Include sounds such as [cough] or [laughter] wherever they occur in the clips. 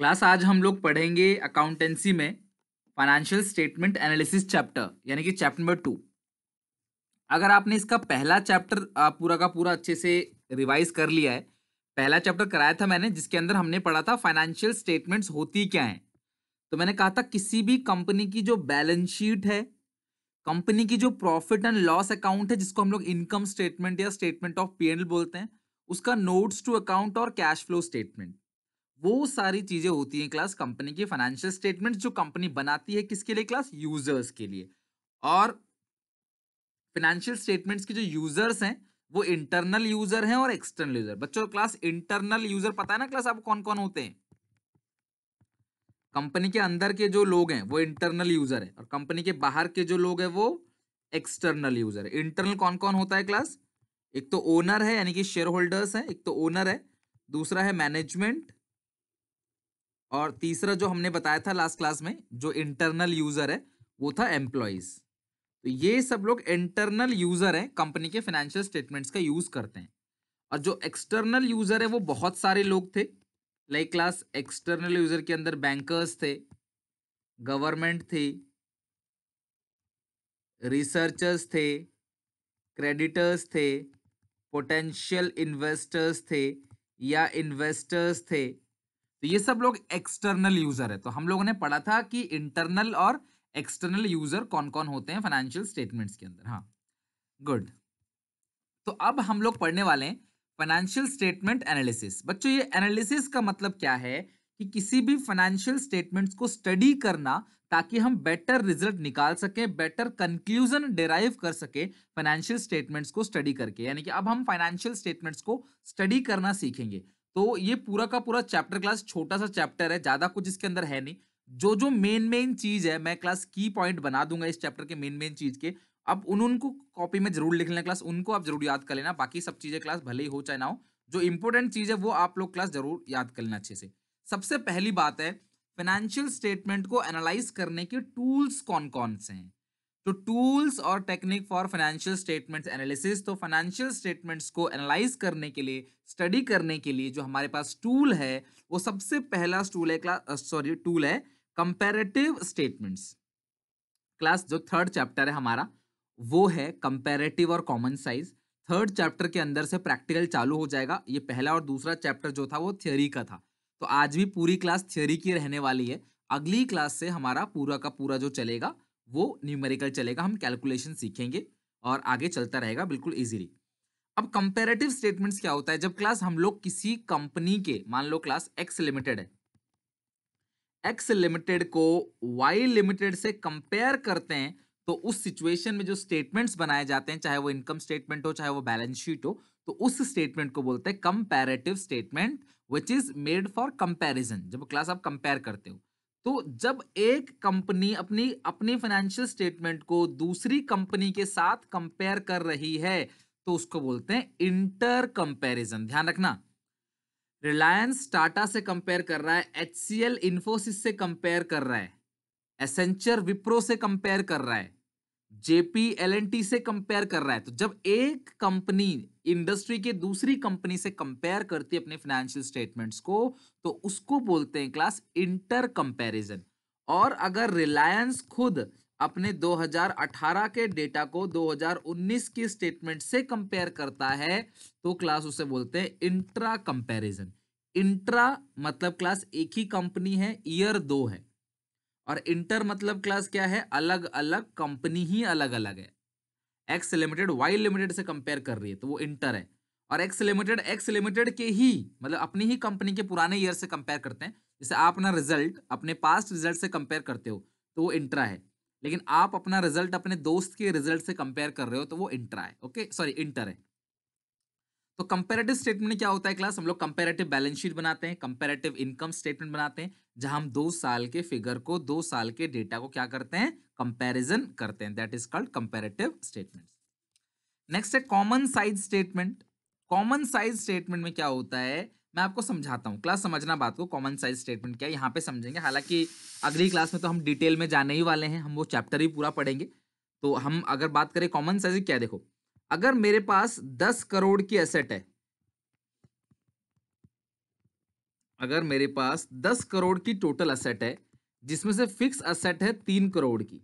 Class आज हम लोग पढ़ेंगे अकाउंटेंसी में फाइनेंशियल स्टेटमेंट एनालिसिस चैप्टर यानी कि चैप्टर नंबर टू अगर आपने इसका पहला चैप्टर पूरा का पूरा अच्छे से रिवाइज कर लिया है पहला चैप्टर कराया था मैंने जिसके अंदर हमने पढ़ा था फाइनेंशियल स्टेटमेंट्स होती क्या हैं तो मैंने कहा था किसी भी कंपनी की जो बैलेंस शीट है कंपनी की जो प्रॉफिट एंड लॉस अकाउंट है जिसको हम लोग इनकम स्टेटमेंट या स्टेटमेंट ऑफ पी बोलते हैं उसका नोट्स टू अकाउंट और कैश फ्लो स्टेटमेंट वो सारी चीज़ें होती हैं क्लास कंपनी की फाइनेंशियल स्टेटमेंट जो कंपनी बनाती है किसके लिए क्लास यूजर्स के लिए और फाइनेंशियल स्टेटमेंट्स के जो यूजर्स हैं वो इंटरनल यूजर हैं और एक्सटर्नल यूजर बच्चों क्लास इंटरनल यूजर पता है ना क्लास आप कौन कौन होते हैं कंपनी के अंदर के जो लोग हैं वो इंटरनल यूजर है और कंपनी के बाहर के जो लोग हैं वो एक्सटर्नल यूजर है इंटरनल कौन कौन होता है क्लास एक तो ओनर है यानी कि शेयर होल्डर्स है एक तो ओनर है दूसरा है मैनेजमेंट और तीसरा जो हमने बताया था लास्ट क्लास में जो इंटरनल यूजर है वो था एम्प्लॉयज तो ये सब लोग इंटरनल यूजर हैं कंपनी के फाइनेंशियल स्टेटमेंट्स का यूज करते हैं और जो एक्सटर्नल यूजर है वो बहुत सारे लोग थे लाइक क्लास एक्सटर्नल यूजर के अंदर बैंकर्स थे गवर्नमेंट थी रिसर्चर्स थे क्रेडिटर्स थे पोटेंशियल इन्वेस्टर्स थे या इन्वेस्टर्स थे तो ये सब लोग एक्सटर्नल यूजर है तो हम लोगों ने पढ़ा था कि इंटरनल और एक्सटर्नल यूजर कौन कौन होते हैं फाइनेंशियल स्टेटमेंट्स के अंदर हाँ गुड तो अब हम लोग पढ़ने वाले हैं फाइनेंशियल स्टेटमेंट एनालिसिस बच्चों ये एनालिसिस का मतलब क्या है कि किसी भी फाइनेंशियल स्टेटमेंट्स को स्टडी करना ताकि हम बेटर रिजल्ट निकाल सकें बेटर कंक्लूजन डेराइव कर सके फाइनेंशियल स्टेटमेंट्स को स्टडी करके यानी कि अब हम फाइनेंशियल स्टेटमेंट्स को स्टडी करना सीखेंगे तो ये पूरा का पूरा चैप्टर क्लास छोटा सा चैप्टर है ज़्यादा कुछ इसके अंदर है नहीं जो जो मेन मेन चीज़ है मैं क्लास की पॉइंट बना दूंगा इस चैप्टर के मेन मेन चीज़ के अब उन उनको कॉपी में जरूर लिख लेना क्लास उनको आप जरूर याद कर लेना बाकी सब चीज़ें क्लास भले ही हो चाहे ना हो जो इंपॉर्टेंट चीज़ है वो आप लोग क्लास जरूर याद कर लेना अच्छे से सबसे पहली बात है फाइनेंशियल स्टेटमेंट को एनालाइज करने के टूल्स कौन कौन से हैं तो टूल्स और technique for financial statements analysis तो फाइनेंशियल स्टेटमेंट्स को एनालाइज करने के लिए स्टडी करने के लिए जो हमारे पास टूल है वो सबसे पहला टूल है क्लास सॉरी टूल है कंपेरेटिव स्टेटमेंट्स क्लास जो थर्ड चैप्टर है हमारा वो है कंपेरेटिव और कॉमन साइज थर्ड चैप्टर के अंदर से प्रैक्टिकल चालू हो जाएगा ये पहला और दूसरा चैप्टर जो था वो थियोरी का था तो आज भी पूरी क्लास थियोरी की रहने वाली है अगली क्लास से हमारा पूरा का पूरा जो चलेगा वो न्यूमेरिकल चलेगा हम कैलकुलेशन सीखेंगे और आगे चलता रहेगा बिल्कुल ईजिली अब कंपेरेटिव स्टेटमेंट्स क्या होता है जब क्लास हम लोग किसी कंपनी के मान लो क्लास एक्स लिमिटेड है एक्स लिमिटेड को वाई लिमिटेड से कंपेयर करते हैं तो उस सिचुएशन में जो स्टेटमेंट्स बनाए जाते हैं चाहे वो इनकम स्टेटमेंट हो चाहे वो बैलेंस शीट हो तो उस स्टेटमेंट को बोलते हैं comparative statement which is made for comparison जब क्लास आप कंपेयर करते हो तो जब एक कंपनी अपनी अपनी फाइनेंशियल स्टेटमेंट को दूसरी कंपनी के साथ कंपेयर कर रही है तो उसको बोलते हैं इंटर कंपेरिजन ध्यान रखना रिलायंस टाटा से कंपेयर कर रहा है एच सी एल इन्फोसिस से कंपेयर कर रहा है एसेंचर विप्रो से कंपेयर कर रहा है जेपी एल एन टी से कंपेयर कर रहा है तो जब एक कंपनी इंडस्ट्री के दूसरी कंपनी से कंपेयर करती है अपने फाइनेंशियल स्टेटमेंट्स को तो उसको बोलते हैं क्लास इंटर कंपैरिजन और अगर रिलायंस खुद अपने 2018 के डेटा को 2019 की स्टेटमेंट से कंपेयर करता है तो क्लास उसे बोलते हैं इंट्रा कंपेरिजन इंट्रा मतलब क्लास एक ही कंपनी है ईयर दो है और इंटर मतलब क्लास क्या है अलग अलग कंपनी ही अलग अलग है एक्स लिमिटेड वाई लिमिटेड से कंपेयर कर रही है तो वो इंटर है और एक्स लिमिटेड एक्स लिमिटेड के ही मतलब अपनी ही कंपनी के पुराने ईयर से कंपेयर करते हैं जैसे आप अपना रिजल्ट अपने पास्ट रिजल्ट से कंपेयर करते हो तो वो इंट्रा है लेकिन आप अपना रिजल्ट अपने दोस्त के रिजल्ट से कंपेयर कर रहे हो तो वो इंट्रा है ओके सॉरी इंटर है तो कंपेरेटिव स्टेटमेंट क्या होता है क्लास हम लोग कंपेरेटिव बैलेंस शीट बनाते हैं कंपेरेटिव इनकम स्टेटमेंट बनाते हैं जहां हम दो साल के फिगर को दो साल के डेटा को क्या करते हैं कंपेरिजन करते हैं that is called comparative statement next है common size statement common size statement में क्या होता है मैं आपको समझाता हूँ क्लास समझना बात को कॉमन साइज स्टेटमेंट क्या है यहाँ पे समझेंगे हालांकि अगली क्लास में तो हम डिटेल में जाने ही वाले हैं हम वो चैप्टर ही पूरा पढ़ेंगे तो हम अगर बात करें कॉमन साइज क्या देखो अगर मेरे पास दस करोड़ की एसेट है अगर मेरे पास दस करोड़ की टोटल असेट है जिसमें से फिक्स असेट है तीन करोड़ की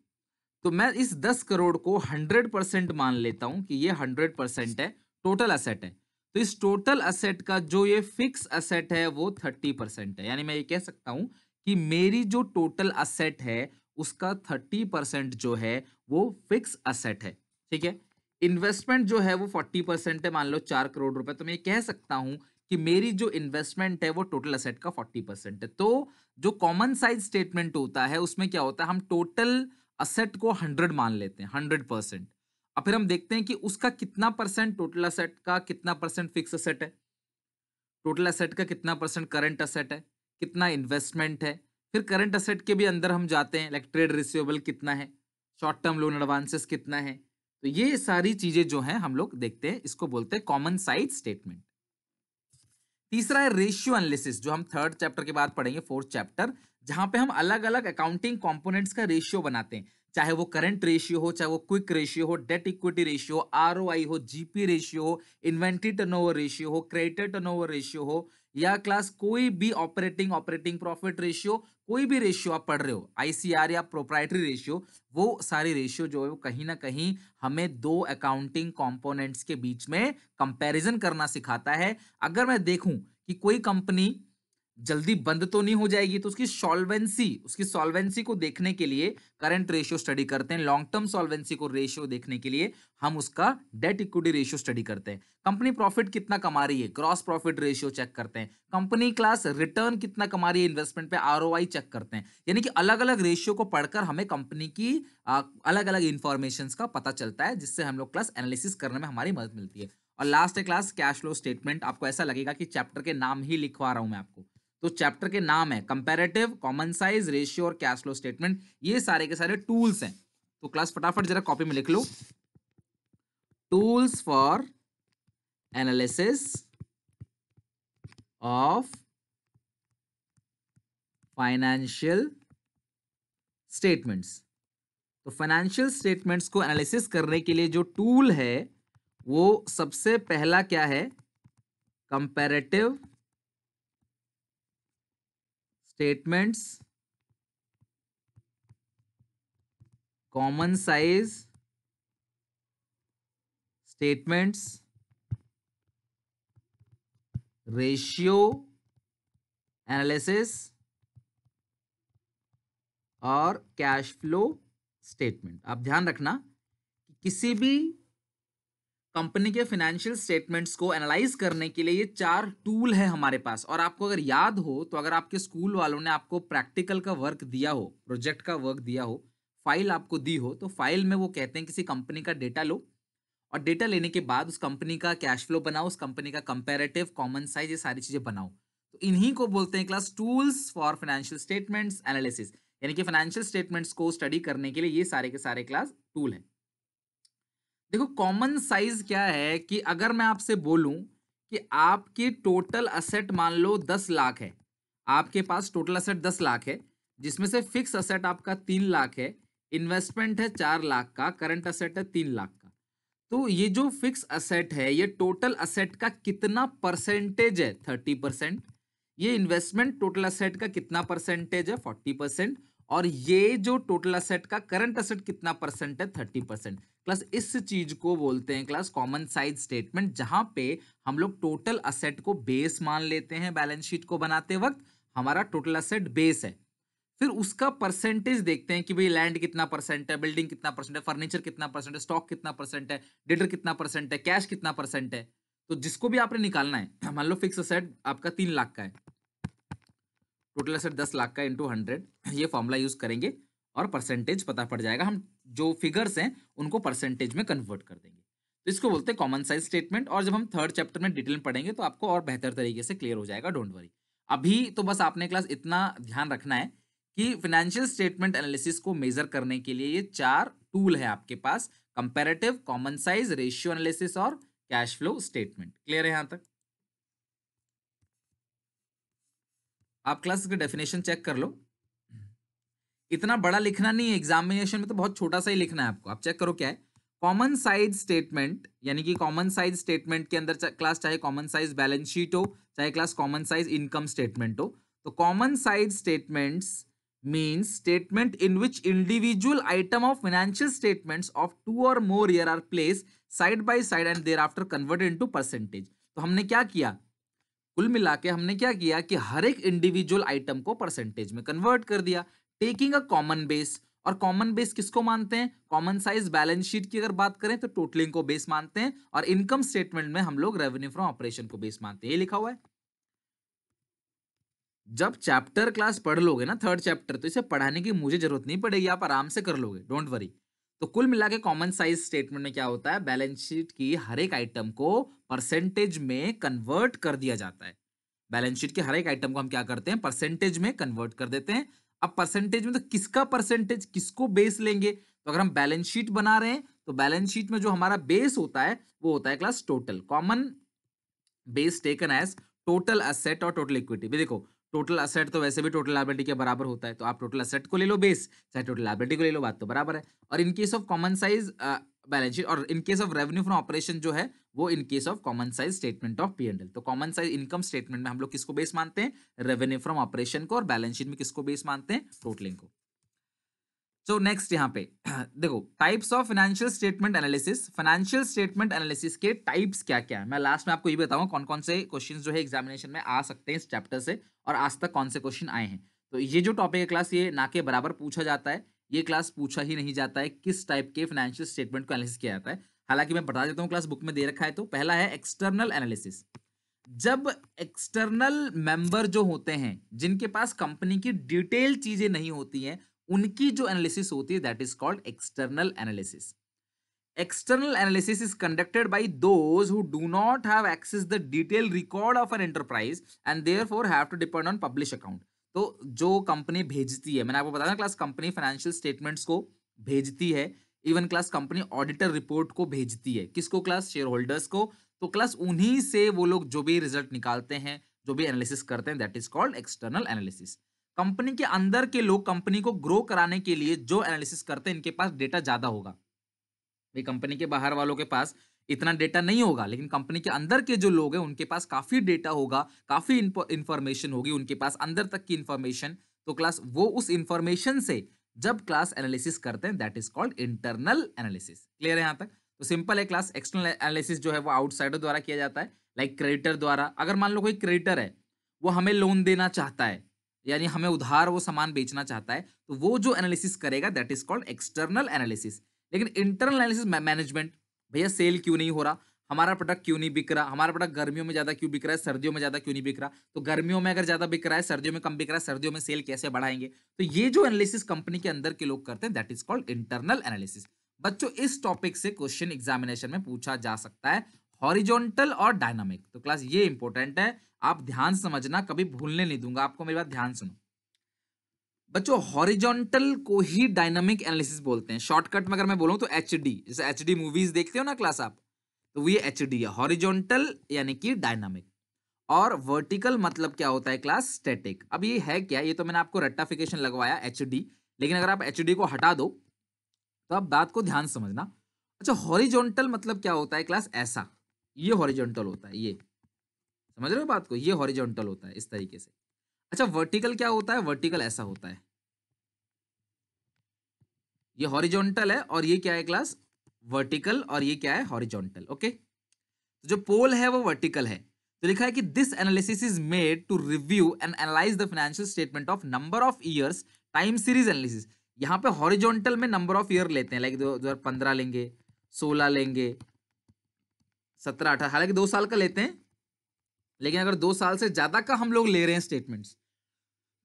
तो मैं इस दस करोड़ को हंड्रेड परसेंट मान लेता हूं कि ये हंड्रेड परसेंट है टोटल असेट है तो इस टोटल असेट का जो ये फिक्स असेट है वो थर्टी परसेंट है यानी मैं ये कह सकता हूं कि मेरी जो टोटल असेट है उसका थर्टी परसेंट जो है वो फिक्स असेट है ठीक है इन्वेस्टमेंट जो है वो फोर्टी परसेंट है मान लो चार करोड़ रुपए तो मैं ये कह सकता हूँ कि मेरी जो इन्वेस्टमेंट है वो टोटल असेट का फोर्टी परसेंट है तो जो कॉमन साइज स्टेटमेंट होता है उसमें क्या होता है हम टोटल असेट को हंड्रेड मान लेते हैं हंड्रेड परसेंट और फिर हम देखते हैं कि उसका कितना परसेंट टोटल असेट का कितना परसेंट फिक्स असेट है टोटल असेट का कितना परसेंट करंट असेट है कितना इन्वेस्टमेंट है फिर करंट असेट के भी अंदर हम जाते हैं लाइक ट्रेड रिसिवेबल कितना है शॉर्ट टर्म लोन एडवांसेस कितना है तो ये सारी चीजें जो हैं हम लोग देखते हैं इसको बोलते हैं कॉमन साइड स्टेटमेंट तीसरा है रेशियो एनालिसिस जो हम थर्ड चैप्टर के बाद पढ़ेंगे फोर्थ चैप्टर जहां पे हम अलग अलग अकाउंटिंग कंपोनेंट्स का रेशियो बनाते हैं चाहे वो करंट रेशियो हो चाहे वो क्विक रेशियो हो डेट इक्विटी रेशियो आर हो जीपी रेशियो हो इन्वेंट्री टर्न रेशियो हो क्रेडिट टर्न रेशियो हो या क्लास कोई भी ऑपरेटिंग ऑपरेटिंग प्रॉफिट रेशियो कोई भी रेशियो आप पढ़ रहे हो आईसीआर या प्रोप्राइटरी रेशियो वो सारे रेशियो जो है वो कहीं ना कहीं हमें दो अकाउंटिंग कंपोनेंट्स के बीच में कंपैरिजन करना सिखाता है अगर मैं देखूं कि कोई कंपनी जल्दी बंद तो नहीं हो जाएगी तो उसकी सॉल्वेंसी उसकी सॉल्वेंसी को देखने के लिए करंट रेशियो स्टडी करते हैं लॉन्ग टर्म सॉल्वेंसी को रेशियो देखने के लिए हम उसका डेट इक्विटी रेशियो स्टडी करते हैं कंपनी प्रॉफिट कितना कमा रही है क्रॉस प्रॉफिट रेशियो चेक करते हैं कंपनी क्लास रिटर्न कितना कमा रही है इन्वेस्टमेंट पे आर चेक करते हैं यानी कि अलग अलग रेशियो को पढ़कर हमें कंपनी की अलग अलग इंफॉर्मेशन का पता चलता है जिससे हम लोग क्लास एनालिसिस करने में हमारी मदद मिलती है और लास्ट है क्लास कैश फ्लो स्टेटमेंट आपको ऐसा लगेगा कि चैप्टर के नाम ही लिखवा रहा हूँ मैं आपको तो चैप्टर के नाम है कंपेरेटिव कॉमन साइज रेशियो और कैश फ्लो स्टेटमेंट ये सारे के सारे टूल्स हैं तो क्लास फटाफट जरा कॉपी में लिख लो tools for analysis of financial statements तो फाइनेंशियल स्टेटमेंट्स को एनालिसिस करने के लिए जो टूल है वो सबसे पहला क्या है comparative statements common size statements ratio analysis और कैश फ्लो स्टेटमेंट आप ध्यान रखना कि किसी भी कंपनी के फाइनेंशियल स्टेटमेंट्स को एनालाइज करने के लिए ये चार टूल है हमारे पास और आपको अगर याद हो तो अगर आपके स्कूल वालों ने आपको प्रैक्टिकल का वर्क दिया हो प्रोजेक्ट का वर्क दिया हो फाइल आपको दी हो तो फाइल में वो कहते हैं किसी कंपनी का डेटा लो और डेटा लेने के बाद उस कंपनी का कैश फ्लो बनाओ उस कंपनी का कंपेरेटिव कॉमन साइज ये सारी चीज़ें बनाओ तो इन्हीं को बोलते हैं class tools for financial statements analysis यानी कि फाइनेंशियल स्टेटमेंट्स को स्टडी करने के लिए ये सारे के सारे क्लास टूल हैं देखो कॉमन साइज क्या है कि अगर मैं आपसे बोलूं कि आपकी टोटल असेट मान लो दस लाख है आपके पास टोटल असेट दस लाख है जिसमें से फिक्स असेट आपका तीन लाख है इन्वेस्टमेंट है चार लाख का करंट असेट है तीन लाख का तो ये जो फिक्स असेट है ये टोटल असेट का कितना परसेंटेज है थर्टी परसेंट ये इन्वेस्टमेंट टोटल असेट का कितना परसेंटेज है फोर्टी परसेंट और ये जो टोटल असेट का करंट असेट कितना परसेंट है थर्टी परसेंट प्लस इस चीज को बोलते हैं क्लास कॉमन साइज स्टेटमेंट जहां पे हम लोग टोटल असेट को बेस मान लेते हैं बैलेंस शीट को बनाते वक्त हमारा टोटल असेट बेस है फिर उसका परसेंटेज देखते हैं कि भाई लैंड कितना परसेंट है बिल्डिंग कितना परसेंट है फर्नीचर कितना परसेंट है स्टॉक कितना परसेंट है डिडर कितना परसेंट है कैश कितना परसेंट है तो जिसको भी आपने निकालना है [clears throat] मान लो फिक्स असेट आपका तीन लाख का है टोटल असेट दस लाख का इंटू हंड्रेड ये फॉर्मूला यूज करेंगे और परसेंटेज पता पड़ जाएगा हम जो फिगर्स हैं उनको परसेंटेज में कन्वर्ट कर देंगे तो इसको बोलते हैं कॉमन साइज स्टेटमेंट और जब हम थर्ड चैप्टर में डिटेल पढ़ेंगे तो आपको और बेहतर तरीके से क्लियर हो जाएगा डोंट वरी अभी तो बस आपने क्लास इतना ध्यान रखना है कि फाइनेंशियल स्टेटमेंट एनालिसिस को मेजर करने के लिए ये चार टूल है आपके पास comparative common size ratio analysis और कैश फ्लो स्टेटमेंट क्लियर है यहां तक आप क्लास का डेफिनेशन चेक कर लो इतना बड़ा लिखना नहीं है एग्जामिनेशन में तो बहुत छोटा सा ही लिखना है आपको आप चेक करो क्या है कॉमन साइज स्टेटमेंट यानी कि कॉमन साइज स्टेटमेंट के अंदर क्लास चाहे कॉमन साइज बैलेंस शीट हो चाहे class common size income statement हो तो common size statements means statement in which individual item of financial statements of two or more year are placed side by side and thereafter converted into percentage तो हमने क्या किया कुल मिला के हमने क्या किया कि हर एक इंडिविजुअल आइटम को परसेंटेज में कन्वर्ट कर दिया टेकिंग अ कॉमन बेस और कॉमन बेस किसको मानते हैं कॉमन साइज बैलेंस शीट की अगर बात करें तो टोटलिंग को बेस मानते हैं और इनकम स्टेटमेंट में हम लोग रेवेन्यू फ्रॉम ऑपरेशन को बेस मानते हैं ये लिखा हुआ है जब चैप्टर क्लास पढ़ लोगे ना थर्ड चैप्टर तो इसे पढ़ाने की मुझे जरूरत नहीं पड़ेगी आप आराम से कर लोगे डोंट वरी तो कुल मिला के कॉमन साइज स्टेटमेंट में क्या होता है बैलेंस शीट की हर एक आइटम को परसेंटेज में कन्वर्ट कर दिया जाता है बैलेंस शीट के हर एक आइटम को हम क्या करते हैं परसेंटेज में कन्वर्ट कर देते हैं अब परसेंटेज में तो किसका परसेंटेज किसको बेस लेंगे तो अगर हम बैलेंस शीट बना रहे हैं तो बैलेंस शीट में जो हमारा बेस होता है वो होता है class total common base taken as total asset और टोटल इक्विटी भी देखो टोटल असेट तो वैसे भी टोटल लाइबिलिटी के बराबर होता है तो आप टोटल असेट को ले लो बेस चाहे टोटल लाइबिलिटी को ले लो बात तो बराबर है और in case of common size balance sheet और in case of revenue from operation जो है वो in case of common size statement of P तो कॉमन साइज इनकम स्टेटमेंट में हम लोग किसको बेस मानते हैं रेवेन्यू फ्रॉम ऑपरेशन को और बैलेंस शीट में किसको बेस मानते हैं टोटलिंग को सो नेक्स्ट यहाँ पे [clears throat] देखो types of financial statement analysis financial statement analysis के टाइप्स क्या क्या है मैं लास्ट में आपको ये बताऊँ कौन कौन से क्वेश्चन जो है एग्जामिनेशन में आ सकते हैं इस चैप्टर से और आज तक कौन से क्वेश्चन आए हैं तो ये जो टॉपिक है क्लास ये ना के बराबर पूछा जाता है ये क्लास पूछा ही नहीं जाता है किस टाइप के फाइनेंशियल स्टेटमेंट को एनालिसिस किया जाता है हालांकि मैं बता देता हूँ क्लास बुक में दे रखा है तो पहला है एक्सटर्नल एनालिसिस जब एक्सटर्नल मेंबर जो होते हैं जिनके पास कंपनी की डिटेल चीजें नहीं होती हैं उनकी जो एनालिसिस होती है that is called external analysis external analysis is conducted by those who do not have access the detail record of an enterprise and therefore have to depend on publish account तो जो company भेजती है मैंने आपको बताया class company financial statements को भेजती है even class company auditor report को भेजती है किसको क्लास शेयर होल्डर्स को तो क्लास उन्हीं से वो लोग जो भी रिजल्ट निकालते हैं जो भी एनालिसिस करते हैं that is called external analysis company के अंदर के लोग कंपनी को ग्रो कराने के लिए जो एनालिसिस करते हैं इनके पास डेटा ज़्यादा होगा भाई कंपनी के बाहर वालों के पास इतना डेटा नहीं होगा लेकिन कंपनी के अंदर के जो लोग हैं उनके पास काफ़ी डेटा होगा काफ़ी इंफॉर्मेशन होगी उनके पास अंदर तक की इंफॉर्मेशन तो क्लास वो उस इंफॉर्मेशन से जब क्लास एनालिसिस करते हैं that is called internal analysis clear है यहाँ तक तो सिंपल है क्लास एक्सटर्नल एनालिसिस जो है वो आउटसाइडर द्वारा किया जाता है लाइक like क्रेडिटर द्वारा अगर मान लो कोई क्रेडिटर है वो हमें लोन देना चाहता है यानी हमें उधार वो सामान बेचना चाहता है तो वो जो एनालिसिस करेगा that is called external analysis लेकिन इंटरनल एनालिसिस मैनेजमेंट भैया सेल क्यों नहीं हो रहा हमारा प्रोडक्ट क्यों नहीं बिक रहा हमारा प्रोडक्ट गर्मियों में ज़्यादा क्यों बिक रहा है सर्दियों में ज़्यादा क्यों नहीं बिक रहा तो गर्मियों में अगर ज़्यादा बिक रहा है सर्दियों में कम बिक रहा है सर्दियों में सेल कैसे बढ़ाएंगे तो ये जो एनालिसिस कंपनी के अंदर के लोग करते हैं that is called internal analysis बच्चों इस टॉपिक से क्वेश्चन एग्जामिनेशन में पूछा जा सकता है हॉरिजोंटल और डायनामिक तो क्लास ये इंपॉर्टेंट है आप ध्यान समझना कभी भूलने नहीं दूंगा आपको मेरी बात ध्यान सुनो बच्चों हॉरिजॉन्टल को ही डायनामिक एनालिसिस बोलते हैं शॉर्टकट में अगर मैं बोलूं तो एच डी जैसे एच डी मूवीज देखते हो ना क्लास आप तो ये एच डी है हॉरिजॉन्टल यानी कि डायनामिक और वर्टिकल मतलब क्या होता है क्लास स्टेटिक अब ये है क्या ये तो मैंने आपको रट्टाफिकेशन लगवाया एच लेकिन अगर आप एच को हटा दो तो आप बात को ध्यान समझना अच्छा हॉरिजॉन्टल मतलब क्या होता है क्लास ऐसा ये हॉरिजोंटल होता है ये समझ रहे हो बात को ये हॉरिजॉन्टल होता है इस तरीके से अच्छा वर्टिकल क्या होता है वर्टिकल ऐसा होता है ये हॉरिजॉन्टल है और ये क्या है क्लास वर्टिकल और ये क्या है हॉरिजॉन्टल ओके तो जो पोल है वो वर्टिकल है तो लिखा है कि this analysis is made to review and analyze the financial statement of number of years time series analysis यहाँ पे हॉरिजॉन्टल में नंबर ऑफ ईयर लेते हैं लाइक दो हजार पंद्रह लेंगे सोलह लेंगे सत्रह अठारह हालांकि दो साल का लेते हैं लेकिन अगर दो साल से ज्यादा का हम लोग ले रहे हैं स्टेटमेंट्स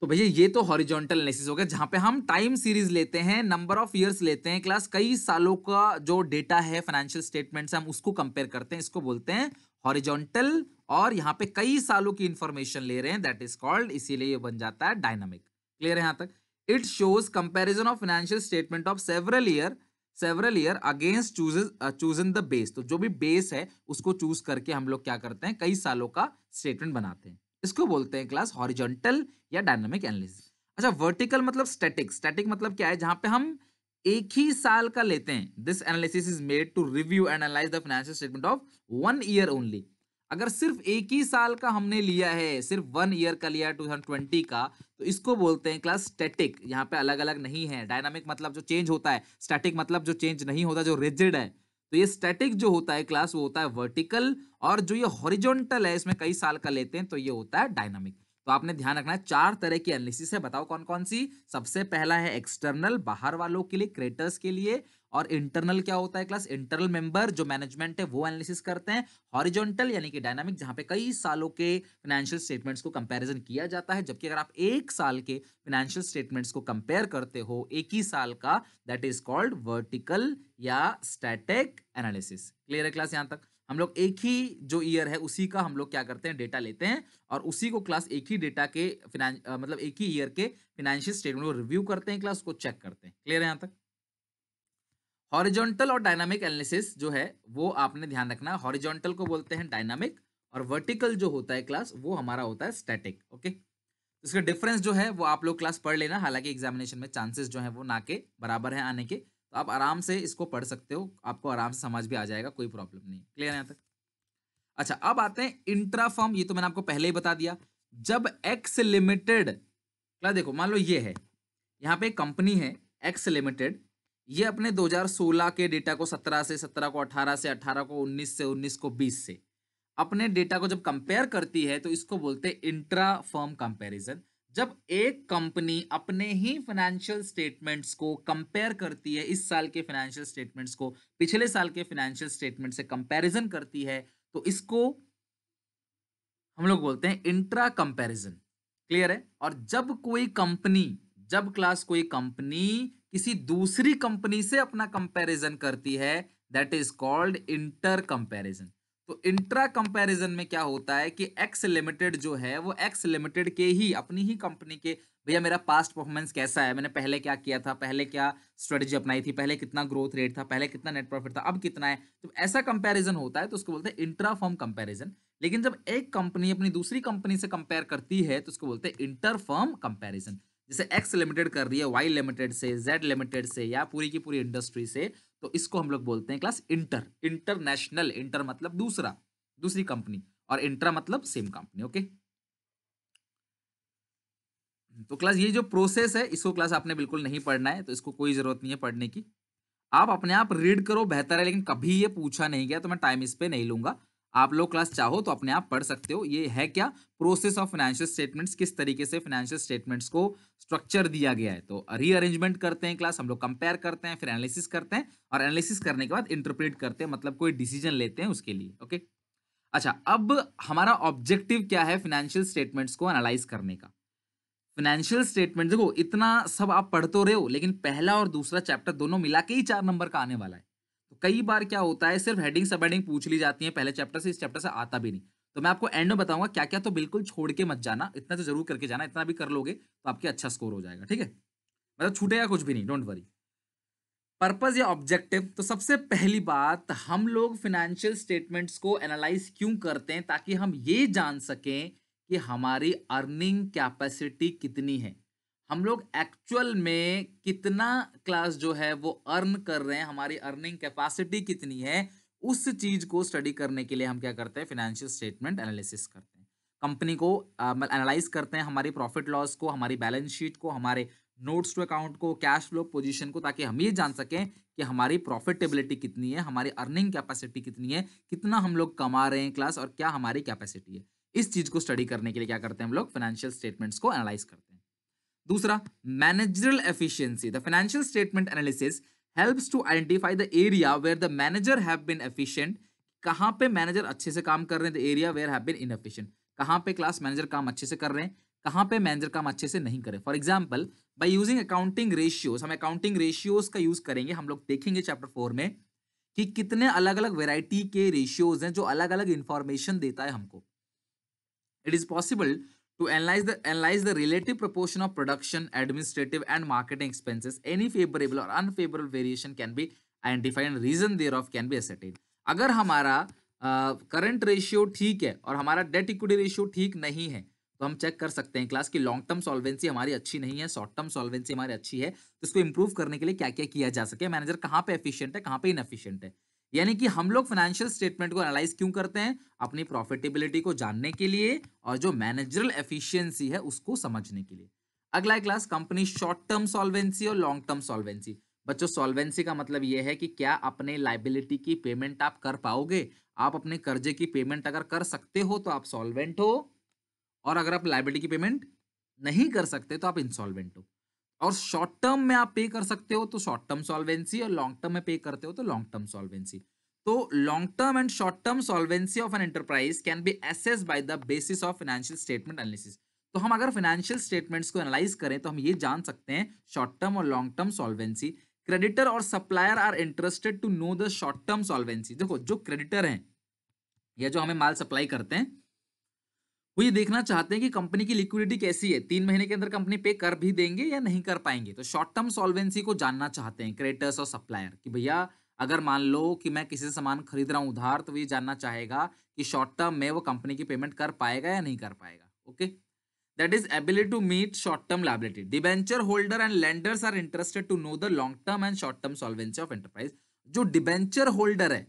तो भैया ये तो हॉरिजॉन्टल एनालिसिस हो गया जहाँ पे हम टाइम सीरीज लेते हैं नंबर ऑफ ईयर्स लेते हैं क्लास कई सालों का जो डेटा है फाइनेंशियल स्टेटमेंट हम उसको कंपेयर करते हैं इसको बोलते हैं हॉरिजॉन्टल और यहाँ पे कई सालों की इंफॉर्मेशन ले रहे हैं दैट इज कॉल्ड इसीलिए ये बन जाता है डायनामिक क्लियर है यहाँ तक it shows comparison of financial statement of several year several year against choose choose the base तो जो भी बेस है उसको चूज करके हम लोग क्या करते हैं कई सालों का स्टेटमेंट बनाते हैं इसको बोलते हैं क्लास हॉरिजॉन्टल या डायनामिक एनालिसिस अच्छा वर्टिकल मतलब स्टैटिक स्टैटिक मतलब क्या है जहां पे हम एक ही साल का लेते हैं this analysis is made to review analyze the financial statement of one year only अगर सिर्फ एक ही साल का हमने लिया है सिर्फ वन ईयर का लिया टू थाउजेंड ट्वेंटी का तो इसको बोलते हैं क्लास स्टैटिक यहाँ पे अलग अलग नहीं है डायनामिक मतलब जो चेंज होता है स्टैटिक मतलब जो चेंज नहीं होता जो रिजिड है तो ये स्टैटिक जो होता है क्लास वो होता है वर्टिकल और जो ये हॉरिजॉन्टल है इसमें कई साल का लेते हैं तो ये होता है डायनामिक तो आपने ध्यान रखना है चार तरह की एनालिसिस है बताओ कौन कौन सी सबसे पहला है एक्सटर्नल बाहर वालों के लिए क्रेटर्स के लिए और इंटरनल क्या होता है क्लास इंटरनल मेंबर जो मैनेजमेंट है वो एनालिसिस करते हैं हॉरिजॉन्टल यानी कि डायनामिक जहां पे कई सालों के फाइनेंशियल स्टेटमेंट्स को कंपैरिजन किया जाता है जबकि अगर आप एक साल के फाइनेंशियल स्टेटमेंट्स को कंपेयर करते हो एक ही साल का दैट इज कॉल्ड वर्टिकल या स्टैटिक एनालिसिस क्लियर है क्लास यहाँ तक हम लोग एक ही जो ईयर है उसी का हम लोग क्या करते हैं डेटा लेते हैं और उसी को क्लास एक ही डेटा के फिनेंश मतलब एक ही ईयर के फिनेंशियल स्टेटमेंट को रिव्यू करते हैं क्लास उसको चेक करते हैं क्लियर है यहाँ तक हॉरिजॉन्टल और डायनामिक एनालिसिस जो है वो आपने ध्यान रखना हॉरिजॉन्टल को बोलते हैं डायनामिक और वर्टिकल जो होता है क्लास वो हमारा होता है स्टैटिक ओके तो इसका डिफरेंस जो है वो आप लोग क्लास पढ़ लेना हालांकि एग्जामिनेशन में चांसेस जो है वो ना के बराबर है आने के तो आप आराम से इसको पढ़ सकते हो आपको आराम से समझ भी आ जाएगा कोई प्रॉब्लम नहीं क्लियर है यहाँ तक अच्छा अब आते हैं इंट्राफॉर्म ये तो मैंने आपको पहले ही बता दिया जब एक्स लिमिटेड क्या देखो मान लो ये है यहाँ पे कंपनी है एक्स लिमिटेड ये अपने 2016 के डेटा को 17 से 17 को 18 से 18 को 19 से 19 को 20 से अपने डेटा को जब कंपेयर करती है तो इसको बोलते हैं इंट्रा फर्म कंपेरिजन जब एक कंपनी अपने ही फाइनेंशियल स्टेटमेंट्स को कंपेयर करती है इस साल के फाइनेंशियल स्टेटमेंट्स को पिछले साल के फाइनेंशियल स्टेटमेंट से कंपेरिजन करती है तो इसको हम लोग बोलते हैं इंट्रा कंपेरिजन क्लियर है और जब कोई कंपनी जब क्लास कोई कंपनी किसी दूसरी कंपनी से अपना कंपैरिजन करती है that is called inter comparison तो इंट्रा कंपैरिजन में क्या होता है कि एक्स लिमिटेड जो है वो एक्स लिमिटेड के ही अपनी ही कंपनी के भैया मेरा पास्ट परफॉर्मेंस कैसा है मैंने पहले क्या किया था पहले क्या स्ट्रेटजी अपनाई थी पहले कितना ग्रोथ रेट था पहले कितना नेट प्रॉफिट था अब कितना है तो ऐसा कंपैरिजन होता है तो उसको बोलते हैं इंट्रा फॉर्म कंपैरिजन लेकिन जब एक कंपनी अपनी दूसरी कंपनी से कंपेयर करती है तो उसको बोलते हैं इंटर फॉर्म कंपेरिजन जैसे एक्स लिमिटेड कर रही है वाई लिमिटेड से जेड लिमिटेड से या पूरी की पूरी इंडस्ट्री से तो इसको हम लोग बोलते हैं क्लास इंटर इंटरनेशनल इंटर मतलब दूसरा दूसरी कंपनी और इंट्रा मतलब सेम कंपनी ओके तो क्लास ये जो प्रोसेस है इसको क्लास आपने बिल्कुल नहीं पढ़ना है तो इसको कोई जरूरत नहीं है पढ़ने की आप अपने आप रीड करो बेहतर है लेकिन कभी ये पूछा नहीं गया तो मैं टाइम इस पर नहीं लूंगा आप लोग क्लास चाहो तो अपने आप पढ़ सकते हो ये है क्या प्रोसेस ऑफ फाइनेंशियल स्टेटमेंट्स किस तरीके से फाइनेंशियल स्टेटमेंट्स को स्ट्रक्चर दिया गया है तो रीअरेंजमेंट करते हैं क्लास हम लोग कंपेयर करते हैं फिर एनालिसिस करते हैं और एनालिसिस करने के बाद इंटरप्रेट करते हैं मतलब कोई डिसीजन लेते हैं उसके लिए ओके अच्छा अब हमारा ऑब्जेक्टिव क्या है फाइनेंशियल स्टेटमेंट्स को एनालाइज करने का फाइनेंशियल स्टेटमेंट देखो इतना सब आप पढ़ते तो रहे हो लेकिन पहला और दूसरा चैप्टर दोनों मिला के ही चार नंबर का आने वाला है कई बार क्या होता है सिर्फ हेडिंग सब हेडिंग पूछ ली जाती है पहले चैप्टर से इस चैप्टर से आता भी नहीं तो मैं आपको एंड में बताऊंगा क्या क्या तो बिल्कुल छोड़ के मत जाना इतना तो जरूर करके जाना इतना भी कर लोगे तो आपके अच्छा स्कोर हो जाएगा ठीक है मतलब छूटेगा कुछ भी नहीं डोंट वरी पर्पज या ऑब्जेक्टिव तो सबसे पहली बात हम लोग फिनेंशियल स्टेटमेंट्स को एनालाइज क्यों करते हैं ताकि हम ये जान सकें कि हमारी अर्निंग कैपेसिटी कितनी है हम लोग एक्चुअल में कितना क्लास जो है वो अर्न कर रहे हैं हमारी अर्निंग कैपेसिटी कितनी है उस चीज को स्टडी करने के लिए हम क्या करते हैं फाइनेंशियल स्टेटमेंट एनालिसिस करते हैं कंपनी को एनालाइज मतलब uh, करते हैं हमारी प्रॉफिट लॉस को हमारी बैलेंस शीट को हमारे नोट्स टू अकाउंट को कैश फ्लो पोजीशन को ताकि हम ये जान सकें कि हमारी प्रॉफिटेबिलिटी कितनी है हमारी अर्निंग कैपेसिटी कितनी है कितना हम लोग कमा रहे हैं क्लास और क्या हमारी कैपेसिटी है इस चीज़ को स्टडी करने के लिए क्या करते हैं हम लोग फाइनेंशियल स्टेटमेंट्स को एनालाइज करते हैं दूसरा managerial efficiency the financial statement analysis helps to identify the area where the manager have been efficient कहाँ पे मैनेजर अच्छे से काम कर रहे हैं the area where have been inefficient कहाँ पे क्लास मैनेजर काम अच्छे से कर रहे हैं कहाँ पे मैनेजर काम अच्छे से नहीं करें for example by using accounting ratios हम अकाउंटिंग रेशियोज का यूज करेंगे हम लोग देखेंगे चैप्टर फोर में कि कितने अलग अलग वेराइटी के रेशियोज हैं जो अलग अलग इंफॉर्मेशन देता है हमको it is possible to analyze the analyze the relative proportion of production administrative and marketing expenses any favorable or unfavorable variation can be identified and reason thereof can be ascertained अगर हमारा current ratio ठीक है और हमारा date equity ratio ठीक नहीं है तो हम चेक कर सकते हैं क्लास की लॉन्ग टर्म सॉल्वेंसी हमारी अच्छी नहीं है शॉर्ट टर्म सॉल्वेंसी हमारी अच्छी है तो इसको इंप्रूव करने के लिए क्या क्या किया जा सके मैनेजर कहाँ पे एफिशिएंट है कहाँ पे इनएफिशिएंट है यानी कि हम लोग फाइनेंशियल स्टेटमेंट को एनालाइज क्यों करते हैं अपनी प्रॉफिटेबिलिटी को जानने के लिए और जो मैनेजरल एफिशिएंसी है उसको समझने के लिए अगला class company short term solvency और लॉन्ग टर्म सॉल्वेंसी बच्चों सॉल्वेंसी का मतलब यह है कि क्या अपने लाइबिलिटी की पेमेंट आप कर पाओगे आप अपने कर्जे की पेमेंट अगर कर सकते हो तो आप सॉल्वेंट हो और अगर आप लाइबिलिटी की पेमेंट नहीं कर सकते तो आप इंसॉल्वेंट हो और शॉर्ट टर्म में आप पे कर सकते हो तो शॉर्ट टर्म सॉल्वेंसी और लॉन्ग टर्म में पे करते हो तो लॉन्ग टर्म सॉल्वेंसी तो long term and short term solvency of an enterprise can be assess by the basis of financial statement analysis तो हम अगर फाइनेंशियल स्टेटमेंट्स को एनालाइज करें तो हम ये जान सकते हैं शॉर्ट टर्म और लॉन्ग टर्म सॉल्वेंसी क्रेडिटर और supplier are interested to know the short term solvency देखो जो क्रेडिटर हैं या जो हमें माल सप्लाई करते हैं वो ये देखना चाहते हैं कि कंपनी की लिक्विडिटी कैसी है तीन महीने के अंदर कंपनी पे कर भी देंगे या नहीं कर पाएंगे तो शॉर्ट टर्म सॉल्वेंसी को जानना चाहते हैं क्रेडिटर्स और सप्लायर कि भैया अगर मान लो कि मैं किसी से सामान खरीद रहा हूँ उधार तो ये जानना चाहेगा कि शॉर्ट टर्म में वो कंपनी की पेमेंट कर पाएगा या नहीं कर पाएगा okay that is ability to meet short term liability debenture holder and lenders are interested to know the long term and short term solvency of enterprise जो डिबेंचर होल्डर है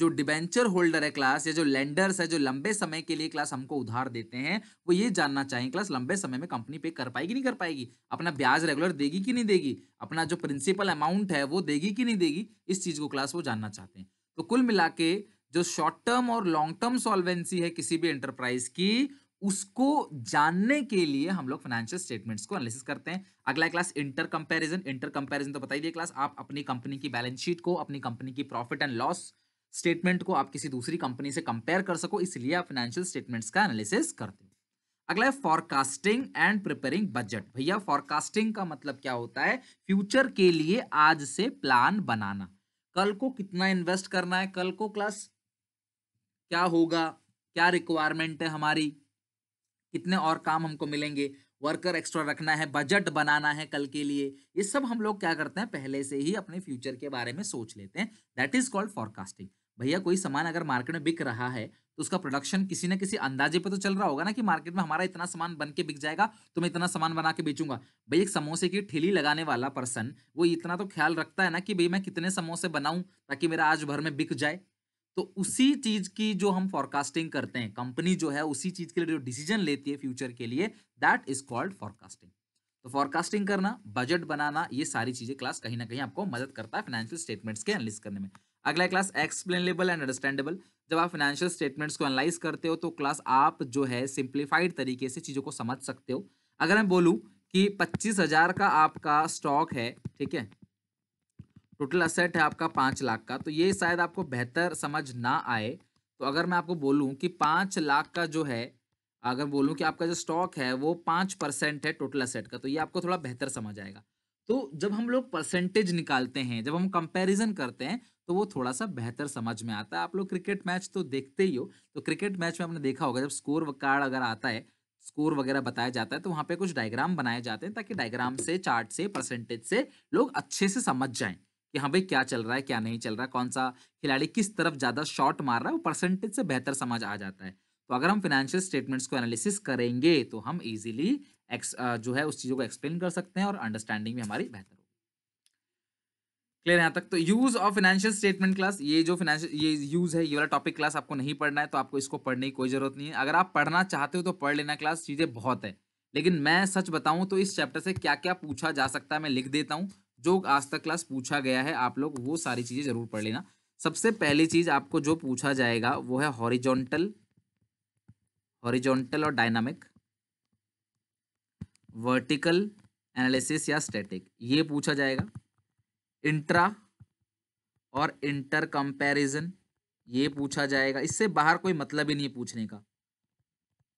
जो डिबेंचर होल्डर है क्लास या जो lenders है जो लंबे समय के लिए क्लास हमको उधार देते हैं वो ये जानना चाहिए क्लास लंबे समय में कंपनी पे कर पाएगी नहीं कर पाएगी अपना ब्याज रेगुलर देगी कि नहीं देगी अपना जो प्रिंसिपल अमाउंट है वो देगी कि नहीं देगी इस चीज़ को क्लास वो जानना चाहते हैं तो कुल मिला के जो शॉर्ट टर्म और लॉन्ग टर्म सॉल्वेंसी है किसी भी एंटरप्राइज की उसको जानने के लिए हम लोग फाइनेंशियल स्टेटमेंट्स को एनालिसिस करते हैं अगला class inter comparison inter comparison तो बताइए क्लास आप अपनी कंपनी की बैलेंस शीट को अपनी कंपनी की प्रॉफिट एंड लॉस स्टेटमेंट को आप किसी दूसरी कंपनी से कंपेयर कर सको इसलिए आप फाइनेंशियल स्टेटमेंट्स का एनालिसिस करते हो अगला है फॉरकास्टिंग एंड प्रिपेयरिंग बजट भैया फॉरकास्टिंग का मतलब क्या होता है फ्यूचर के लिए आज से प्लान बनाना कल को कितना इन्वेस्ट करना है कल को क्लास क्या होगा क्या रिक्वायरमेंट है हमारी कितने और काम हमको मिलेंगे वर्कर एक्स्ट्रा रखना है बजट बनाना है कल के लिए ये सब हम लोग क्या करते हैं पहले से ही अपने फ्यूचर के बारे में सोच लेते हैं दैट इज कॉल्ड फॉरकास्टिंग भैया कोई सामान अगर मार्केट में बिक रहा है तो उसका प्रोडक्शन किसी ना किसी अंदाजे पे तो चल रहा होगा ना कि मार्केट में हमारा इतना सामान बन के बिक जाएगा तो मैं इतना सामान बना के बेचूंगा भाई एक समोसे की ठेली लगाने वाला पर्सन वो इतना तो ख्याल रखता है ना कि भाई मैं कितने समोसे बनाऊं ताकि मेरा आज भर में बिक जाए तो उसी चीज की जो हम फॉरकास्टिंग करते हैं कंपनी जो है उसी चीज के लिए जो डिसीजन लेती है फ्यूचर के लिए दैट इज कॉल्ड फॉरकास्टिंग तो फॉरकास्टिंग करना बजट बनाना ये सारी चीजें क्लास कहीं ना कहीं आपको मदद करता है फाइनेंशियल स्टेटमेंट्स के एनालिस करने में अगला क्लास एक्सप्लेनेबल एंड अंडरस्टैंडेबल जब आप फाइनेंशियल स्टेटमेंट्स को एनालाइज करते हो तो क्लास आप जो है सिंप्लीफाइड तरीके से चीज़ों को समझ सकते हो अगर मैं बोलूँ कि पच्चीस हज़ार का आपका स्टॉक है ठीक है टोटल असेट है आपका पाँच लाख का तो ये शायद आपको बेहतर समझ ना आए तो अगर मैं आपको बोलूँ कि पाँच लाख का जो है अगर बोलूँ कि आपका जो स्टॉक है वो पाँच परसेंट है टोटल असेट का तो ये आपको थोड़ा बेहतर समझ आएगा तो जब हम लोग परसेंटेज निकालते हैं जब हम कंपैरिजन करते हैं तो वो थोड़ा सा बेहतर समझ में आता है आप लोग क्रिकेट मैच तो देखते ही हो तो क्रिकेट मैच में आपने देखा होगा जब स्कोर कार्ड अगर आता है स्कोर वगैरह बताया जाता है तो वहाँ पे कुछ डायग्राम बनाए जाते हैं ताकि डायग्राम से चार्ट से परसेंटेज से लोग अच्छे से समझ जाएं कि हाँ भाई क्या चल रहा है क्या नहीं चल रहा है कौन सा खिलाड़ी किस तरफ ज़्यादा शॉट मार रहा है वो परसेंटेज से बेहतर समझ आ जाता है तो अगर हम फिनेंशियल स्टेटमेंट्स को एनालिसिस करेंगे तो हम ईजिली जो है उस चीज़ों को एक्सप्लेन कर सकते हैं और अंडरस्टैंडिंग भी हमारी बेहतर क्लियर यहाँ तक तो use of financial statement class ये जो फाइनेंशियल ये यूज है ये वाला टॉपिक क्लास आपको नहीं पढ़ना है तो आपको इसको पढ़ने की कोई जरूरत नहीं है अगर आप पढ़ना चाहते हो तो पढ़ लेना क्लास चीज़ें बहुत है लेकिन मैं सच बताऊं तो इस चैप्टर से क्या क्या पूछा जा सकता है मैं लिख देता हूँ जो आज तक क्लास पूछा गया है आप लोग वो सारी चीज़ें जरूर पढ़ लेना सबसे पहली चीज़ आपको जो पूछा जाएगा वो है हॉरिजोंटल हॉरिजोंटल और डायनामिक वर्टिकल एनालिसिस या स्टैटिक ये पूछा जाएगा इंट्रा और इंटर कंपैरिजन ये पूछा जाएगा इससे बाहर कोई मतलब ही नहीं है पूछने का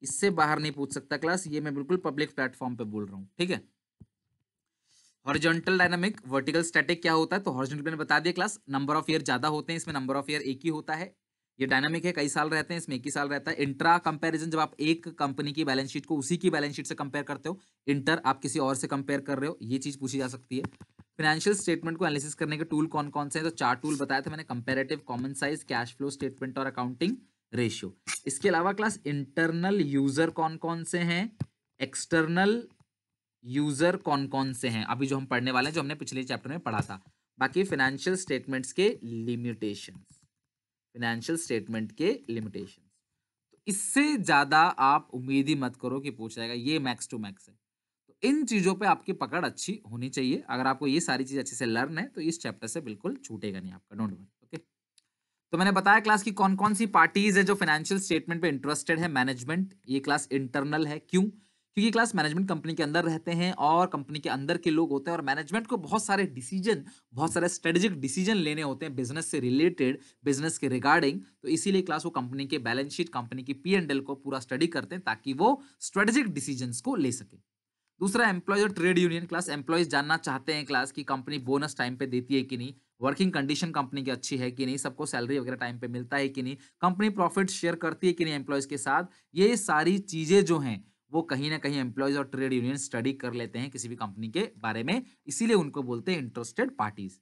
इससे बाहर नहीं पूछ सकता क्लास ये मैं बिल्कुल पब्लिक प्लेटफॉर्म पे बोल रहा हूँ ठीक है हॉरिजॉन्टल डायनामिक वर्टिकल स्टैटिक क्या होता है तो हॉरिजॉन्टल मैंने बता दिया क्लास नंबर ऑफ ईयर ज़्यादा होते हैं इसमें नंबर ऑफ ईयर एक ही होता है ये डायनामिक है कई साल रहते हैं इसमें एक ही साल रहता है इंट्रा कंपैरिजन जब आप एक कंपनी की बैलेंस शीट को उसी की बैलेंस शीट से कंपेयर करते हो इंटर आप किसी और से कंपेयर कर रहे हो ये चीज़ पूछी जा सकती है फाइनेंशियल स्टेटमेंट को एनालिसिस करने के टूल कौन कौन से हैं तो चार टूल बताया था मैंने comparative common size cash flow statement और अकाउंटिंग रेशियो इसके अलावा क्लास इंटरनल यूजर कौन कौन से हैं एक्सटर्नल यूजर कौन कौन से हैं अभी जो हम पढ़ने वाले हैं जो हमने पिछले चैप्टर में पढ़ा था बाकी फाइनेंशियल स्टेटमेंट्स के लिमिटेशन फाइनेंशियल स्टेटमेंट के लिमिटेशन तो इससे ज़्यादा आप उम्मीद ही मत करो कि पूछ जाएगा ये मैक्स टू मैक्स है इन चीज़ों पे आपकी पकड़ अच्छी होनी चाहिए अगर आपको ये सारी चीज़ अच्छे से लर्न है तो इस चैप्टर से बिल्कुल छूटेगा नहीं आपका डोंट वरी ओके तो मैंने बताया क्लास की कौन कौन सी पार्टीज है जो फाइनेंशियल स्टेटमेंट पे इंटरेस्टेड है मैनेजमेंट ये क्लास इंटरनल है क्यों क्योंकि क्लास मैनेजमेंट कंपनी के अंदर रहते हैं और कंपनी के अंदर के लोग होते हैं और मैनेजमेंट को बहुत सारे डिसीजन बहुत सारे स्ट्रेटेजिक डिसीजन लेने होते हैं बिजनेस से रिलेटेड बिजनेस के रिगार्डिंग तो इसीलिए क्लास वो कंपनी के बैलेंस शीट कंपनी की पी एंड एल को पूरा स्टडी करते हैं ताकि वो स्ट्रेटेजिक डिसीजन को ले सकें दूसरा employer trade union class employees जानना चाहते हैं क्लास की कंपनी बोनस टाइम पे देती है कि नहीं वर्किंग कंडीशन कंपनी की अच्छी है कि नहीं सबको सैलरी वगैरह टाइम पे मिलता है कि नहीं कंपनी प्रॉफिट शेयर करती है कि नहीं एम्प्लॉयज़ के साथ ये सारी चीज़ें जो हैं वो कहीं ना कहीं एम्प्लॉयज़ और ट्रेड यूनियन स्टडी कर लेते हैं किसी भी कंपनी के बारे में इसीलिए उनको बोलते हैं इंटरेस्टेड पार्टीज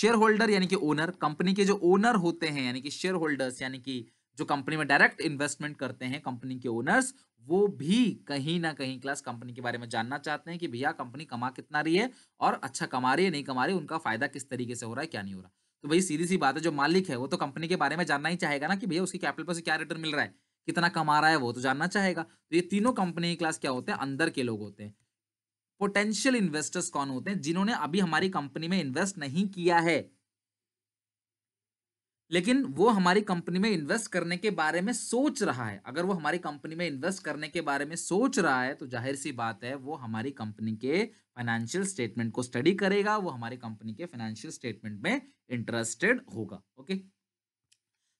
शेयर होल्डर यानी कि ओनर कंपनी के जो ओनर होते हैं यानी कि शेयर होल्डर्स यानी कि जो कंपनी में डायरेक्ट इन्वेस्टमेंट करते हैं कंपनी के ओनर्स वो भी कहीं ना कहीं क्लास कंपनी के बारे में जानना चाहते हैं कि भैया कंपनी कमा कितना रही है और अच्छा कमा रही है नहीं कमा रही उनका फायदा किस तरीके से हो रहा है क्या नहीं हो रहा तो भाई सीधी सी बात है जो मालिक है वो तो कंपनी के बारे में जानना ही चाहेगा ना कि भैया उसकी कैपिटल पर से क्या रिटर्न मिल रहा है कितना कमा रहा है वो तो जानना चाहेगा तो ये तीनों कंपनी क्लास क्या होते हैं अंदर के लोग होते हैं पोटेंशियल इन्वेस्टर्स कौन होते हैं जिन्होंने अभी हमारी कंपनी में इन्वेस्ट नहीं किया है लेकिन वो हमारी कंपनी में इन्वेस्ट करने के बारे में सोच रहा है अगर वो हमारी कंपनी में इन्वेस्ट करने के बारे में सोच रहा है तो जाहिर सी बात है वो हमारी कंपनी के फाइनेंशियल स्टेटमेंट को स्टडी करेगा वो हमारी कंपनी के फाइनेंशियल स्टेटमेंट में इंटरेस्टेड होगा ओके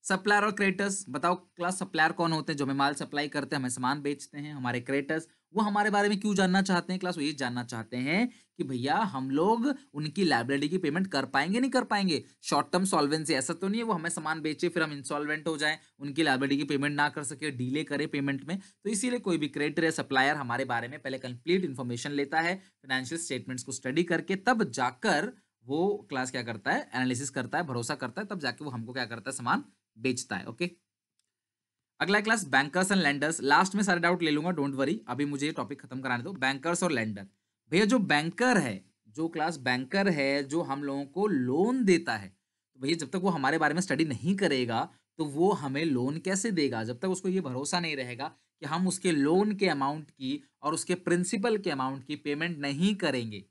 सप्लायर और क्रेटर्स बताओ क्लास सप्लायर कौन होते हैं जो हमें माल सप्लाई करते हैं हमें सामान बेचते हैं हमारे क्रेटर्स वो हमारे बारे में क्यों जानना चाहते हैं क्लास वो ये जानना चाहते हैं कि भैया हम लोग उनकी लाइब्रेरी की पेमेंट कर पाएंगे नहीं कर पाएंगे शॉर्ट टर्म सॉल्वेंसी ऐसा तो नहीं है वो हमें सामान बेचे फिर हम इंसॉल्वेंट हो जाएं उनकी लाइब्रेरी की पेमेंट ना कर सके डिले करें पेमेंट में तो इसीलिए कोई भी क्रेडिटर या सप्लायर हमारे बारे में पहले कंप्लीट इन्फॉर्मेशन लेता है फाइनेंशियल स्टेटमेंट्स को स्टडी करके तब जाकर वो क्लास क्या करता है एनालिसिस करता है भरोसा करता है तब जाके वो हमको क्या करता है सामान बेचता है ओके अगला class bankers and lenders last में सारे डाउट ले लूंगा डोंट वरी अभी मुझे ये टॉपिक खत्म कराने दो बैंकर्स और लैंडर भैया जो बैंकर है जो क्लास बैंकर है जो हम लोगों को लोन देता है तो भैया जब तक वो हमारे बारे में स्टडी नहीं करेगा तो वो हमें लोन कैसे देगा जब तक उसको ये भरोसा नहीं रहेगा कि हम उसके लोन के अमाउंट की और उसके प्रिंसिपल के अमाउंट की पेमेंट नहीं करेंगे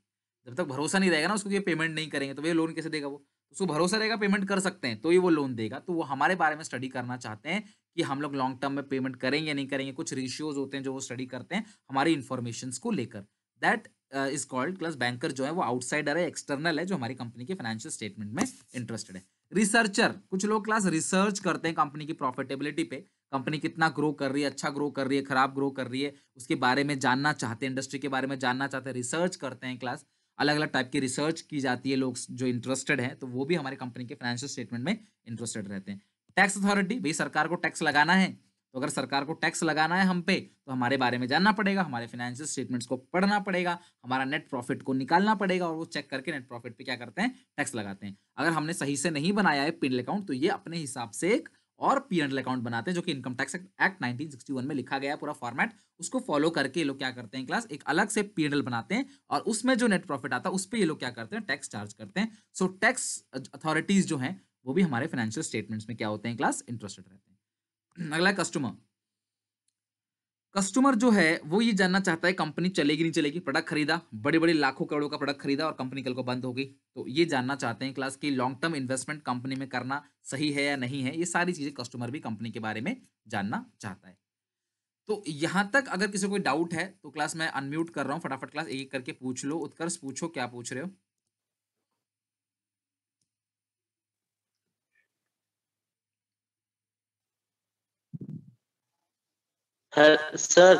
जब तक भरोसा नहीं रहेगा ना उसको ये पेमेंट नहीं करेंगे तो भैया लोन कैसे देगा वो तो उसको भरोसा रहेगा पेमेंट कर सकते हैं तो ही वो लोन देगा तो वो हमारे बारे में स्टडी करना चाहते हैं कि हम लोग लॉन्ग टर्म में पेमेंट करेंगे या नहीं करेंगे कुछ रेशियोज होते हैं जो वो स्टडी करते हैं हमारी इन्फॉर्मेशन को लेकर that is called plus banker जो है वो आउटसाइडर है एक्सटर्नल है जो हमारी कंपनी के फाइनेंशियल स्टेटमेंट में इंटरेस्टेड है रिसर्चर कुछ लोग क्लास रिसर्च करते हैं कंपनी की प्रॉफिटेबिलिटी पे कंपनी कितना ग्रो कर रही है अच्छा ग्रो कर रही है खराब ग्रो कर रही है उसके बारे में जानना चाहते हैं इंडस्ट्री के बारे में जानना चाहते हैं रिसर्च करते हैं क्लास अलग अलग टाइप की रिसर्च की जाती है लोग जो इंटरेस्टेड हैं तो वो भी हमारे कंपनी के फाइनेंशियल स्टेटमेंट में इंटरेस्टेड रहते हैं टैक्स अथॉरिटी भाई सरकार को टैक्स लगाना है तो अगर सरकार को टैक्स लगाना है हम पे तो हमारे बारे में जानना पड़ेगा हमारे फाइनेंशियल स्टेटमेंट्स को पढ़ना पड़ेगा हमारा नेट प्रॉफिट को निकालना पड़ेगा और वो चेक करके नेट प्रॉफिट पे क्या करते हैं टैक्स लगाते हैं अगर हमने सही से नहीं बनाया है पीएनएल अकाउंट तो ये अपने हिसाब से एक और पीएनएल अकाउंट बनाते हैं जो कि इनकम टैक्स एक्ट वन में लिखा गया पूरा फॉर्मेट उसको फॉलो करके ये लोग क्या करते हैं क्लास एक अलग से पीएनएल बनाते हैं और उसमें जो नेट प्रॉफिट आता है उस पर ये लोग क्या करते हैं टैक्स चार्ज करते हैं सो टैक्स अथॉरिटीज जो है वो भी हमारे फाइनेंशियल स्टेटमेंट्स में क्या होते हैं क्लास इंटरेस्टेड रहते हैं [clears throat] अगला कस्टमर कस्टमर जो है वो ये जानना चाहता है कंपनी चलेगी नहीं चलेगी प्रोडक्ट खरीदा बड़े बड़े लाखों करोड़ों का प्रोडक्ट खरीदा और कंपनी कल को बंद हो गई तो ये जानना चाहते हैं क्लास की लॉन्ग टर्म इन्वेस्टमेंट कंपनी में करना सही है या नहीं है ये सारी चीज़ें कस्टमर भी कंपनी के बारे में जानना चाहता है तो यहाँ तक अगर किसी कोई डाउट है तो क्लास मैं अनम्यूट कर रहा हूँ फटाफट क्लास एक एक करके पूछ लो उत्कर्ष पूछो क्या पूछ रहे हो सर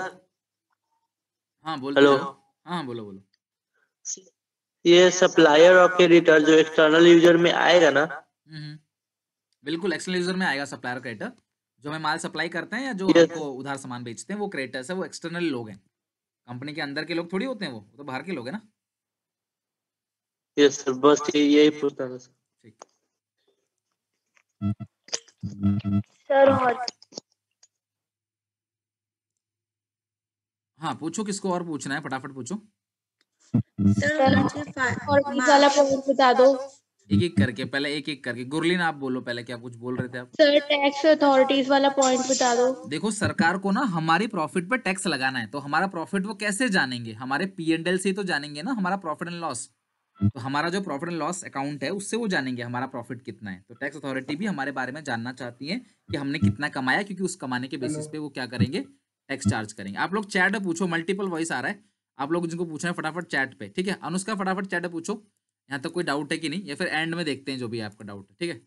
हाँ बोलो हेलो हाँ, हाँ बोलो बोलो ये सप्लायर और क्रेडिटर जो एक्सटर्नल यूजर में आएगा ना हम्म, हम्म। बिल्कुल एक्सटर्नल यूजर में आएगा सप्लायर क्रेडिटर जो हमें माल सप्लाई करते हैं या जो हमको उधार सामान बेचते हैं वो क्रेडिटर्स है वो एक्सटर्नल लोग हैं कंपनी के अंदर के लोग थोड़ी होते हैं वो तो बाहर के लोग है ना यस सर बस यही पूछना था सर सर हाँ पूछो किसको और पूछना है फटाफट पूछो एक एक करके पहले एक एक करके गुरलीन आप बोलो पहले क्या कुछ बोल रहे थे आप सर टैक्स अथॉरिटीज वाला पॉइंट बता दो देखो सरकार को ना हमारी प्रॉफिट पे टैक्स लगाना है तो हमारा प्रॉफिट वो कैसे जानेंगे हमारे पी एंड एल से तो जानेंगे ना हमारा प्रॉफिट एंड लॉस तो हमारा जो प्रॉफिट एंड लॉस अकाउंट है उससे वो जानेंगे हमारा प्रॉफिट कितना है तो टैक्स अथॉरिटी भी हमारे बारे में जानना चाहती है कि हमने हम्म। कितना कमाया क्योंकि उस कमाने के बेसिस पे वो क्या करेंगे एक्स चार्ज करेंगे आप लोग चैट पूछो मल्टीपल वॉइस आ रहा है आप लोग जिनको पूछना है फटाफट चैट पे ठीक है अनुष्का फटाफट चैट पूछो यहाँ तक तो कोई डाउट है कि नहीं या फिर एंड में देखते हैं जो भी आपका डाउट है ठीक है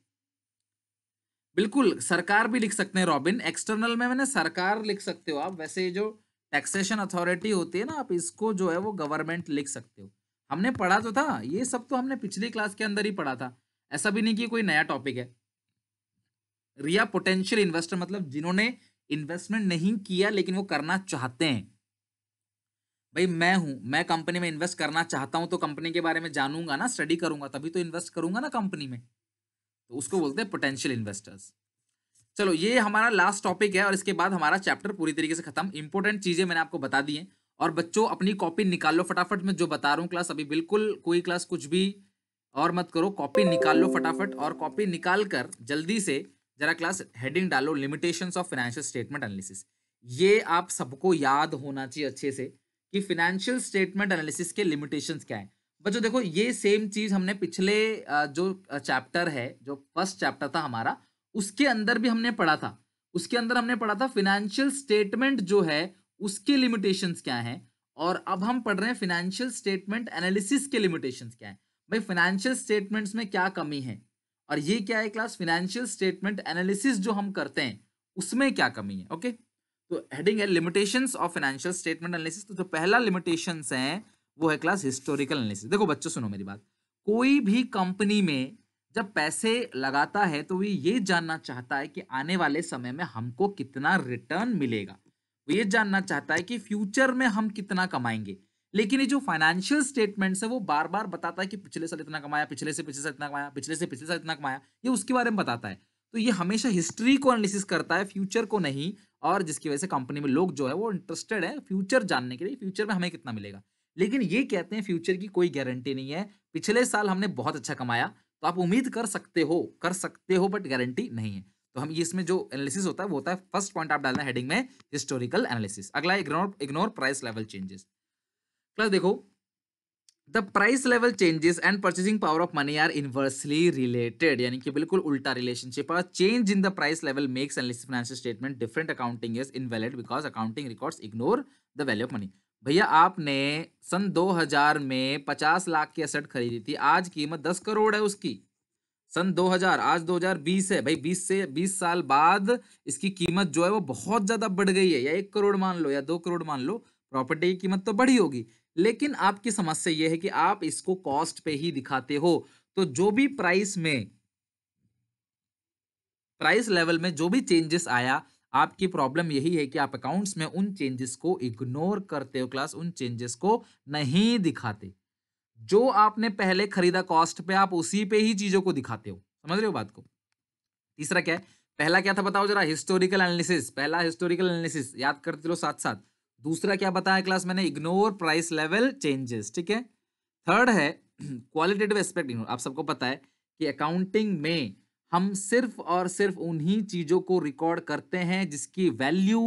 बिल्कुल सरकार भी लिख सकते हैं रॉबिन एक्सटर्नल में मैंने सरकार लिख सकते हो आप वैसे जो टैक्सेशन अथॉरिटी होती है ना आप इसको जो है वो गवर्नमेंट लिख सकते हो हमने पढ़ा तो था ये सब तो हमने पिछली क्लास के अंदर ही पढ़ा था ऐसा भी नहीं कि कोई नया टॉपिक है रिया पोटेंशियल इन्वेस्टर मतलब जिन्होंने इन्वेस्टमेंट नहीं किया लेकिन वो करना चाहते हैं भाई मैं हूं मैं कंपनी में इन्वेस्ट करना चाहता हूं तो कंपनी के बारे में जानूंगा ना स्टडी करूंगा तभी तो इन्वेस्ट करूंगा ना कंपनी में तो उसको बोलते हैं पोटेंशियल इन्वेस्टर्स चलो ये हमारा लास्ट टॉपिक है और इसके बाद हमारा चैप्टर पूरी तरीके से खत्म इंपॉर्टेंट चीजें मैंने आपको बता दी है और बच्चों अपनी कॉपी निकाल लो फटाफट मैं जो बता रहा हूँ क्लास अभी बिल्कुल कोई क्लास कुछ भी और मत करो कॉपी निकाल लो फटाफट और कॉपी निकाल कर जल्दी से जरा क्लास हेडिंग डालो limitation of financial statement analysis ये आप सबको याद होना चाहिए अच्छे से कि फिनेंशियल स्टेटमेंट एनालिसिस के लिमिटेशंस क्या है बच्चों देखो ये सेम चीज़ हमने पिछले जो चैप्टर है जो फर्स्ट चैप्टर था हमारा उसके अंदर भी हमने पढ़ा था उसके अंदर हमने पढ़ा था फिनेंशियल स्टेटमेंट जो है उसके लिमिटेशंस क्या हैं और अब हम पढ़ रहे हैं फिनेंशियल स्टेटमेंट एनालिसिस के लिमिटेशंस क्या हैं भाई फिनेंशियल स्टेटमेंट्स में क्या कमी है और ये क्या है क्लास फिनेंशियल स्टेटमेंट एनालिसिस जो हम करते हैं उसमें क्या कमी है ओके तो हेडिंग है limitations of financial statement analysis तो जो पहला लिमिटेशंस है वो है क्लास हिस्टोरिकल एनालिसिस देखो बच्चों सुनो मेरी बात कोई भी कंपनी में जब पैसे लगाता है तो वो ये जानना चाहता है कि आने वाले समय में हमको कितना रिटर्न मिलेगा वो ये जानना चाहता है कि फ्यूचर में हम कितना कमाएंगे लेकिन ये जो फाइनेंशियल स्टेटमेंट्स है वो बार बार बताता है कि पिछले साल इतना कमाया पिछले से पिछले साल इतना कमाया पिछले से पिछले साल इतना कमाया ये उसके बारे में बताता है तो ये हमेशा हिस्ट्री को एनालिसिस करता है फ्यूचर को नहीं और जिसकी वजह से कंपनी में लोग जो है वो इंटरेस्टेड है फ्यूचर जानने के लिए फ्यूचर में हमें कितना मिलेगा लेकिन ये कहते हैं फ्यूचर की कोई गारंटी नहीं है पिछले साल हमने बहुत अच्छा कमाया तो आप उम्मीद कर सकते हो कर सकते हो बट गारंटी नहीं है तो हम इसमें जो एनालिसिस होता है वो होता है फर्स्ट पॉइंट आप डालना हेडिंग में हिस्टोरिकल एनालिसिस अगला ignore ignore price level changes plus देखो the price level changes and purchasing power of money are inversely related यानी कि बिल्कुल उल्टा रिलेशनशिप और change in the price level makes and financial statement different accounting is invalid because accounting records ignore the value of money भैया आपने सन 2000 में 50 लाख की asset खरीदी थी आज कीमत 10 करोड़ है उसकी सन 2000 आज 2020 है भाई 20 से 20 साल बाद इसकी कीमत जो है वो बहुत ज़्यादा बढ़ गई है या एक करोड़ मान लो या दो करोड़ मान लो प्रॉपर्टी की कीमत तो बढ़ी होगी लेकिन आपकी समस्या यह है कि आप इसको कॉस्ट पे ही दिखाते हो तो जो भी प्राइस में प्राइस लेवल में जो भी चेंजेस आया आपकी प्रॉब्लम यही है कि आप अकाउंट्स में उन चेंजेस को इग्नोर करते हो क्लास उन चेंजेस को नहीं दिखाते जो आपने पहले खरीदा कॉस्ट पे आप उसी पे ही चीजों को दिखाते हो समझ रहे हो बात को तीसरा क्या है पहला क्या था बताओ जरा हिस्टोरिकल एनालिसिस पहला हिस्टोरिकल एनालिसिस याद करते रहो साथ साथ दूसरा क्या बताया क्लास मैंने इग्नोर प्राइस लेवल चेंजेस ठीक है थर्ड है क्वालिटेटिव एस्पेक्ट इग्नोर आप सबको पता है कि अकाउंटिंग में हम सिर्फ और सिर्फ उन्हीं चीज़ों को रिकॉर्ड करते हैं जिसकी वैल्यू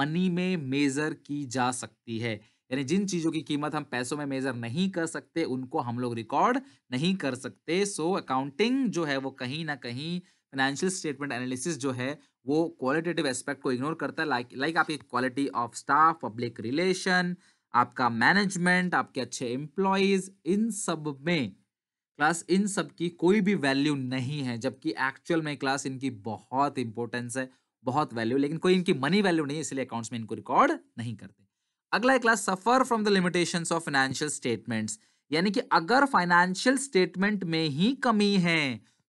मनी में मेज़र की जा सकती है यानी जिन चीज़ों की कीमत हम पैसों में मेज़र नहीं कर सकते उनको हम लोग रिकॉर्ड नहीं कर सकते सो अकाउंटिंग जो है वो कहीं ना कहीं फाइनेंशियल स्टेटमेंट एनालिसिस जो है वो क्वालिटेटिव एस्पेक्ट को इग्नोर करता है लाइक लाइक आपकी quality of staff public relation आपका मैनेजमेंट आपके अच्छे एम्प्लॉयज इन सब में क्लास इन सब की कोई भी वैल्यू नहीं है जबकि एक्चुअल में क्लास इनकी बहुत इंपॉर्टेंस है बहुत वैल्यू लेकिन कोई इनकी मनी वैल्यू नहीं इसलिए अकाउंट्स में इनको रिकॉर्ड नहीं करते अगला class suffer from the limitations of financial statements यानी कि अगर फाइनेंशियल स्टेटमेंट में ही कमी है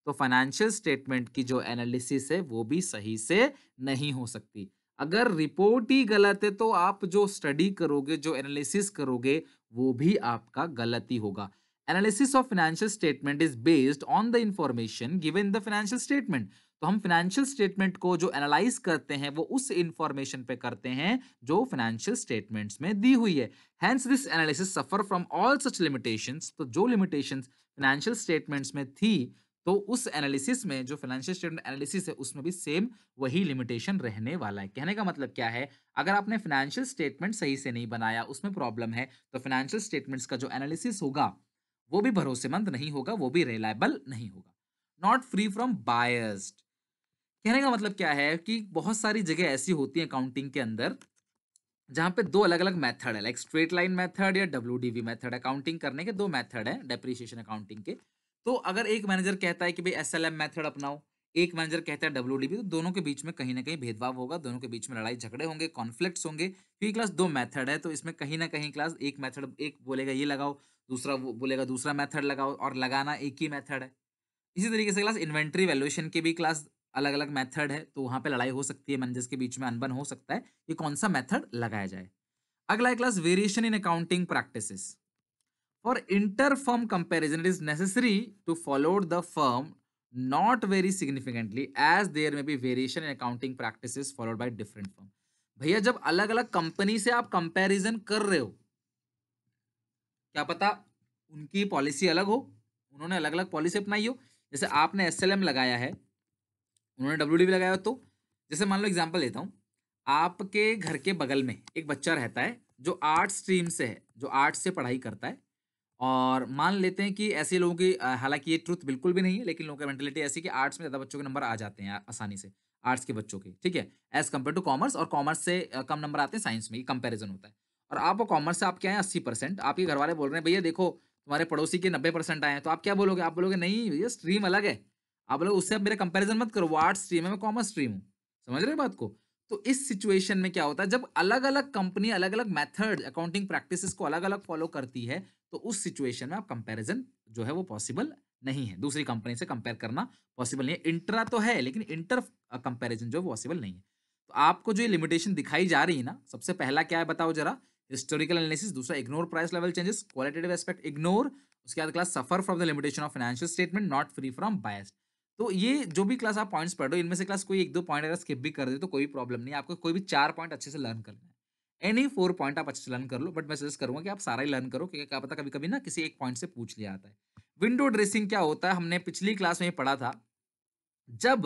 तो फाइनेंशियल स्टेटमेंट की जो एनालिसिस है वो भी सही से नहीं हो सकती अगर रिपोर्ट ही गलत है तो आप जो स्टडी करोगे जो एनालिसिस करोगे वो भी आपका गलत ही होगा analysis of financial statement is based on the information given the financial statement तो हम फाइनेंशियल स्टेटमेंट को जो एनालाइज करते हैं वो उस इंफॉर्मेशन पे करते हैं जो फाइनेंशियल स्टेटमेंट्स में दी हुई है hence this analysis suffer from all such limitations तो जो लिमिटेशंस फाइनेंशियल स्टेटमेंट्स में थी तो उस एनालिसिस में जो फाइनेंशियल स्टेटमेंट एनालिसिस है उसमें भी सेम वही लिमिटेशन रहने वाला है कहने का मतलब क्या है अगर आपने फाइनेंशियल स्टेटमेंट सही से नहीं बनाया उसमें प्रॉब्लम है तो फाइनेंशियल स्टेटमेंट्स का जो एनालिसिस होगा वो भी भरोसेमंद नहीं होगा वो भी रिलायबल नहीं होगा नॉट फ्री फ्रॉम बायस्ड कहने का मतलब क्या है कि बहुत सारी जगह ऐसी होती है अकाउंटिंग के अंदर जहाँ पे दो अलग अलग मेथड है लाइक स्ट्रेट लाइन मेथड या W D V method accounting करने के दो मेथड है डेप्रीशिएशन अकाउंटिंग के तो अगर एक मैनेजर कहता है कि भाई एस एल एम मैथड अपनाओ एक मैनेजर कहता है डब्ल्यू डी तो दोनों के बीच में कहीं ना कहीं भेदभाव होगा दोनों के बीच में लड़ाई झगड़े होंगे कॉन्फ्लिक्ट होंगे क्योंकि क्लास दो मैथड है तो इसमें कहीं ना कहीं क्लास एक मैथड एक बोलेगा ये लगाओ दूसरा बोलेगा दूसरा मैथड लगाओ और लगाना एक ही मैथड है इसी तरीके से क्लास इन्वेंट्री वैल्यूएशन की भी क्लास अलग अलग मेथड है तो वहाँ पे लड़ाई हो सकती है मैनेजर्स के बीच में अनबन हो सकता है ये कौन सा मेथड लगाया जाए अगला है class variation in accounting practices for inter firm comparison it is necessary to follow the firm not very significantly as there may be variation in accounting practice followed by different firm भैया जब अलग अलग company से आप comparison कर रहे हो क्या पता उनकी पॉलिसी अलग हो उन्होंने अलग अलग पॉलिसी अपनाई हो जैसे आपने एस लगाया है उन्होंने डब्ल्यू लगाया हो तो जैसे मान लो एग्जाम्पल देता हूँ आपके घर के बगल में एक बच्चा रहता है जो आर्ट स्ट्रीम से है जो आर्ट से पढ़ाई करता है और मान लेते हैं कि ऐसे लोगों की हालांकि ये ट्रुथ बिल्कुल भी नहीं है लेकिन लोगों की मेंटेलिटी ऐसी कि आर्ट्स में ज़्यादा बच्चों के नंबर आ जाते हैं आसानी से आर्ट्स के बच्चों के ठीक है एज कम्पेयर टू कॉमर्स और कॉमर्स से कम नंबर आते हैं साइंस में कंपेरिजन होता है और आप कॉमर्स से आप क्या है अस्सी परसेंट आपके घर वाले बोल रहे हैं भैया देखो तुम्हारे पड़ोसी के नब्बे परसेंट आए हैं तो आप क्या बोलोगे आप बोलोगे नहीं भैया स्ट्रीम अलग है आप बोलोगे उससे आप मेरे कंपेरिजन मत करो वो आर्ट्स स्ट्रीम है मैं कॉमर्स स्ट्रीम हूँ समझ रहे बात को तो इस सिचुएशन में क्या होता है जब अलग अलग कंपनी अलग अलग मेथड अकाउंटिंग प्रैक्टिसेस को अलग अलग फॉलो करती है तो उस सिचुएशन में आप कंपैरिजन जो है वो पॉसिबल नहीं है दूसरी कंपनी से कंपेयर करना पॉसिबल नहीं है इंट्रा तो है लेकिन इंटर कंपेरिजन जो है पॉसिबल नहीं है तो आपको जो ये लिमिटेशन दिखाई जा रही है ना सबसे पहला क्या है बताओ जरा हिस्टोरिकल एनालिसिस दूसरा ignore price level changes qualitative aspect ignore उसके बाद class suffer from the limitation of financial statement not free from biased तो ये जो भी क्लास आप पॉइंट्स पढ़ रहे हो इनमें से क्लास कोई एक दो पॉइंट अगर स्किप भी कर दे तो कोई प्रॉब्लम नहीं आपको कोई भी चार पॉइंट अच्छे से लर्न करना है एनी फोर पॉइंट आप अच्छे से लर्न कर लो बट मैं सजेस्ट करूँगा कि आप सारा ही लर्न करो क्योंकि क्या पता कभी कभी ना किसी एक पॉइंट से पूछ लिया आता है विंडो ड्रेसिंग क्या होता है हमने पिछली क्लास में पढ़ा था जब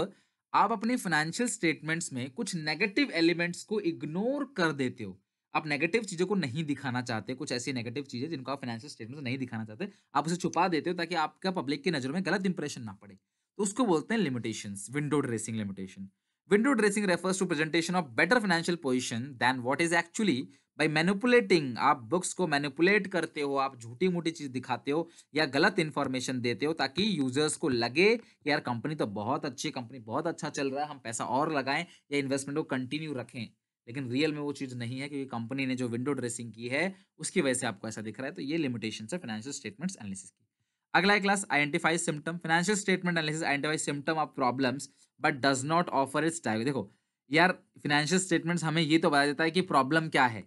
आप अपने फाइनेंशियल स्टेटमेंट्स में कुछ नेगेटिव एलिमेंट्स को इग्नोर कर देते हो आप नेगेटिव चीज़ों को नहीं दिखाना चाहते कुछ ऐसी नेगेटिव चीज़ें जिनको आप फाइनेंशियल स्टेटमेंट नहीं दिखाना चाहते आप उसे छुपा देते हो ताकि आपका पब्लिक की नज़र में गलत इंप्रेशन ना पड़े तो उसको बोलते हैं limitation window dressing limitation window dressing refers to presentation of better financial position than what is actually by manipulating आप बुक्स को मैनुपुलेट करते हो आप झूठी मूठी चीज़ दिखाते हो या गलत इन्फॉर्मेशन देते हो ताकि यूजर्स को लगे कि यार कंपनी तो बहुत अच्छी कंपनी बहुत अच्छा चल रहा है हम पैसा और लगाएं या इन्वेस्टमेंट को कंटिन्यू रखें लेकिन रियल में वो चीज़ नहीं है क्योंकि कंपनी ने जो विंडो ड्रेसिंग की है उसकी वजह से आपको ऐसा दिख रहा है तो ये लिमिटेशन है फाइनेंशियल स्टेटमेंट्स एनालिसिस की अगला है class identify symptom financial statement analysis identify symptom of problems but does not offer its type देखो यार फाइनेंशियल स्टेटमेंट्स हमें ये तो बता देता है कि प्रॉब्लम क्या है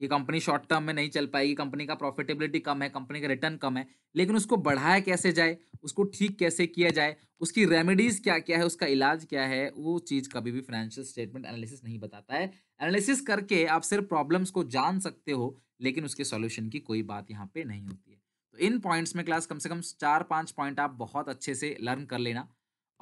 कि कंपनी शॉर्ट टर्म में नहीं चल पाएगी कंपनी का प्रॉफिटेबिलिटी कम है कंपनी का रिटर्न कम है लेकिन उसको बढ़ाया कैसे जाए उसको ठीक कैसे किया जाए उसकी रेमेडीज़ क्या क्या है उसका इलाज क्या है वो चीज़ कभी भी फाइनेंशियल स्टेटमेंट एनालिसिस नहीं बताता है एनालिसिस करके आप सिर्फ प्रॉब्लम्स को जान सकते हो लेकिन उसके सॉल्यूशन की कोई बात यहाँ पे नहीं होती है तो इन पॉइंट्स में क्लास कम से कम चार पाँच पॉइंट आप बहुत अच्छे से लर्न कर लेना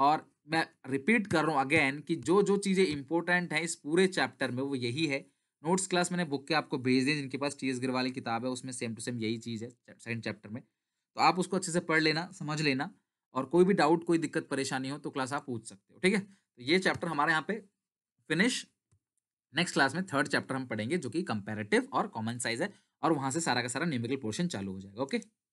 और मैं रिपीट कर रहा हूँ अगेन कि जो जो चीज़ें इंपॉर्टेंट हैं इस पूरे चैप्टर में वो यही है नोट्स क्लास मैंने बुक के आपको भेज दी जिनके पास टी एस वाली किताब है उसमें सेम टू सेम यही चीज़ है सेकंड चैप्टर में तो आप उसको अच्छे से पढ़ लेना समझ लेना और कोई भी डाउट कोई दिक्कत परेशानी हो तो क्लास आप पूछ सकते हो ठीक है तो ये चैप्टर हमारे यहाँ पे फिनिश नेक्स्ट क्लास में थर्ड चैप्टर हम पढ़ेंगे जो कि कंपेरेटिव और कॉमन साइज है और वहाँ से सारा का सारा न्यूमेरिकल पोर्शन चालू हो जाएगा ओके